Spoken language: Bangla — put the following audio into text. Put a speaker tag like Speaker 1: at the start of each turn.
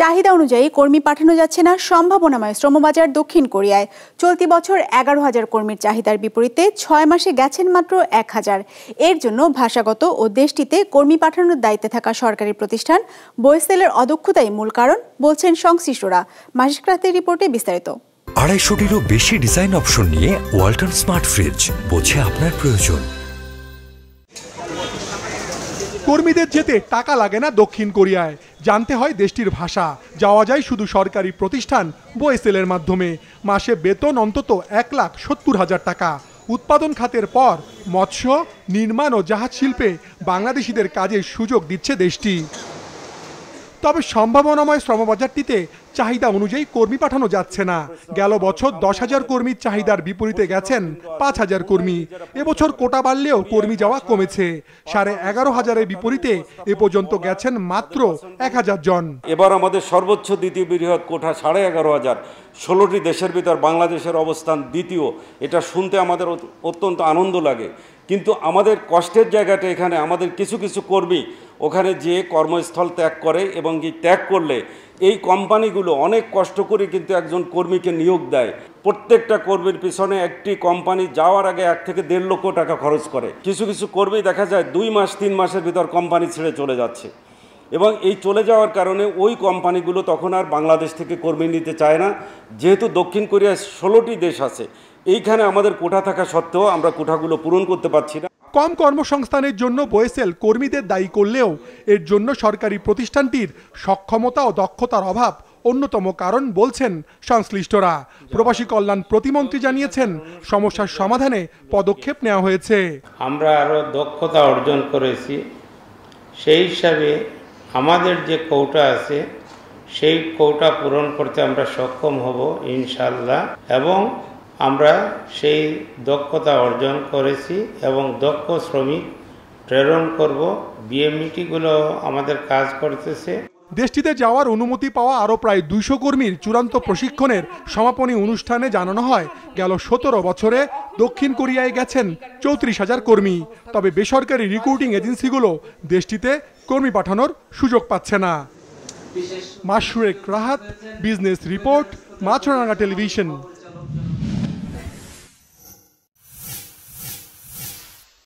Speaker 1: চাহিদা অনুযায়ী কর্মী পাঠানো যাচ্ছে না সম্ভাবনাময় শ্রমবাজার দক্ষিণ কোরিয়ায় চলতি বছর এগারো হাজার কর্মীর চাহিদার বিপরীতে ছয় মাসে গেছেন মাত্র এক হাজার এর জন্য ভাষাগত ও দেশটিতে কর্মী পাঠানোর দায়িত্বে থাকা সরকারি প্রতিষ্ঠান বয়েসেলের অদক্ষতাই মূল কারণ বলছেন সংশ্লিষ্টরা মাসিক রাতের রিপোর্টে বিস্তারিত
Speaker 2: আড়াইশোটিরও বেশি ডিজাইন অপশন নিয়ে ওয়াল্টন স্মার্ট ফ্রিজ বোঝে আপনার প্রয়োজন
Speaker 3: কর্মীদের যেতে টাকা লাগে না দক্ষিণ কোরিয়ায় জানতে হয় দেশটির ভাষা যাওয়া যায় শুধু সরকারি প্রতিষ্ঠান বোয়েসেলের মাধ্যমে মাসে বেতন অন্তত এক লাখ সত্তর হাজার টাকা উৎপাদন খাতের পর মৎস্য নির্মাণ ও জাহাজ শিল্পে বাংলাদেশিদের কাজের সুযোগ দিচ্ছে দেশটি তবে সম্ভাবনাময় শ্রমবাজারটিতে চাহিদা অনুযায়ী কর্মী পাঠানো যাচ্ছে না গেল বছর দশ হাজার কর্মীর চাহিদার বিপরীতে গেছেন পাঁচ হাজার কর্মী এবছর কোটা বাড়লেও কর্মী যাওয়া কমেছে সাড়ে এগারো হাজারের বিপরীতে এ পর্যন্ত গেছেন মাত্র এক হাজার জন
Speaker 2: এবার আমাদের সর্বোচ্চ দ্বিতীয় বৃহৎ কোঠা সাড়ে এগারো হাজার ষোলোটি দেশের ভিতর বাংলাদেশের অবস্থান দ্বিতীয় এটা শুনতে আমাদের অত্যন্ত আনন্দ লাগে কিন্তু আমাদের কষ্টের জায়গাটা এখানে আমাদের কিছু কিছু কর্মী ওখানে যে কর্মস্থল ত্যাগ করে এবং কি ত্যাগ করলে এই কোম্পানিগুলো অনেক কষ্ট করে কিন্তু একজন কর্মীকে নিয়োগ দেয় প্রত্যেকটা কর্মীর পিছনে একটি কোম্পানি যাওয়ার আগে এক থেকে দেড় লক্ষ টাকা খরচ করে কিছু কিছু কর্মী দেখা যায় দুই মাস তিন মাসের ভিতর কোম্পানি ছেড়ে চলে যাচ্ছে এবং এই চলে যাওয়ার কারণে ওই কোম্পানিগুলো তখন আর বাংলাদেশ থেকে কর্মী নিতে চায় না যেহেতু দক্ষিণ কোরিয়ায় ষোলোটি দেশ আছে এইখানে আমাদের কোঠা থাকা সত্ত্বেও আমরা কোঠাগুলো পূরণ করতে পারছি না
Speaker 3: কম কর্মসংস্থানের জন্য বয়েসেল কর্মীদের দায়ী করলেও এর জন্য সরকারি প্রতিষ্ঠানটির সক্ষমতা ও দক্ষতার অভাব অন্যতম কারণ বলছেন সংশ্লিষ্টরা প্রবাসী কল্যাণ প্রতিমন্ত্রী জানিয়েছেন সমস্যার সমাধানে পদক্ষেপ নেওয়া হয়েছে
Speaker 4: আমরা আরও দক্ষতা অর্জন করেছি সেই হিসাবে আমাদের যে কৌটা আছে সেই কৌটা পূরণ করতে আমরা সক্ষম হব ইনশাল্লাহ এবং আমরা সেই দক্ষতা অর্জন করেছি এবং দক্ষ শ্রমিক প্রেরণ করব বিএমইটিগুলো আমাদের কাজ করতেছে
Speaker 3: দেশটিতে যাওয়ার অনুমতি পাওয়া আরও প্রায় দুইশো কর্মীর চূড়ান্ত প্রশিক্ষণের সমাপনী অনুষ্ঠানে জানানো হয় গেল সতেরো বছরে দক্ষিণ কোরিয়ায় গেছেন চৌত্রিশ হাজার কর্মী তবে বেসরকারি রিক্রুটিং এজেন্সিগুলো দেশটিতে কর্মী পাঠানোর সুযোগ পাচ্ছে না মাসুরেক Rahat business report Maasranga television